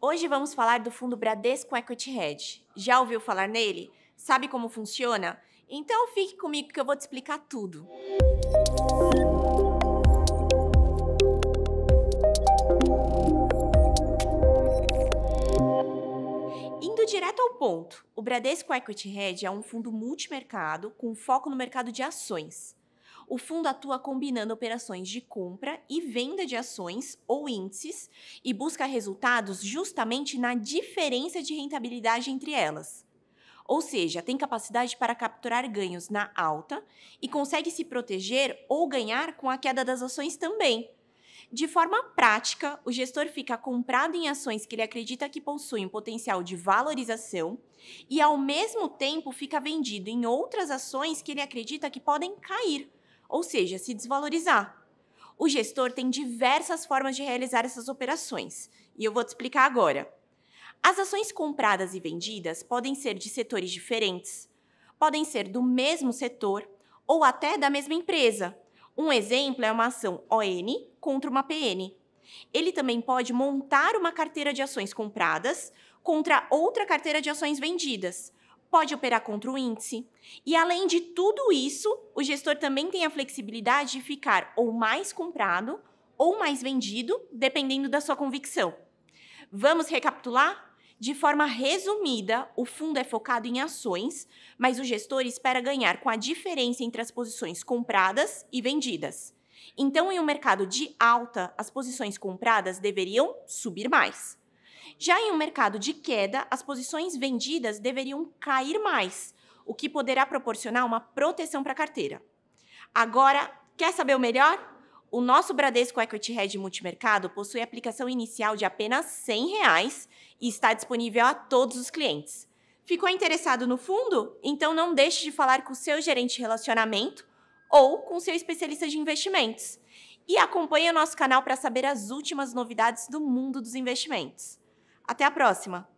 Hoje vamos falar do fundo Bradesco Equity Hedge. Já ouviu falar nele? Sabe como funciona? Então fique comigo que eu vou te explicar tudo. Indo direto ao ponto, o Bradesco Equity Hedge é um fundo multimercado com foco no mercado de ações o fundo atua combinando operações de compra e venda de ações ou índices e busca resultados justamente na diferença de rentabilidade entre elas. Ou seja, tem capacidade para capturar ganhos na alta e consegue se proteger ou ganhar com a queda das ações também. De forma prática, o gestor fica comprado em ações que ele acredita que possuem potencial de valorização e, ao mesmo tempo, fica vendido em outras ações que ele acredita que podem cair, ou seja, se desvalorizar. O gestor tem diversas formas de realizar essas operações, e eu vou te explicar agora. As ações compradas e vendidas podem ser de setores diferentes, podem ser do mesmo setor ou até da mesma empresa. Um exemplo é uma ação ON contra uma PN. Ele também pode montar uma carteira de ações compradas contra outra carteira de ações vendidas, pode operar contra o índice. E além de tudo isso, o gestor também tem a flexibilidade de ficar ou mais comprado ou mais vendido, dependendo da sua convicção. Vamos recapitular? De forma resumida, o fundo é focado em ações, mas o gestor espera ganhar com a diferença entre as posições compradas e vendidas. Então, em um mercado de alta, as posições compradas deveriam subir mais. Já em um mercado de queda, as posições vendidas deveriam cair mais, o que poderá proporcionar uma proteção para a carteira. Agora, quer saber o melhor? O nosso Bradesco Equity Hedge Multimercado possui aplicação inicial de apenas R$ 100 e está disponível a todos os clientes. Ficou interessado no fundo? Então não deixe de falar com o seu gerente de relacionamento ou com seu especialista de investimentos. E acompanhe o nosso canal para saber as últimas novidades do mundo dos investimentos. Até a próxima!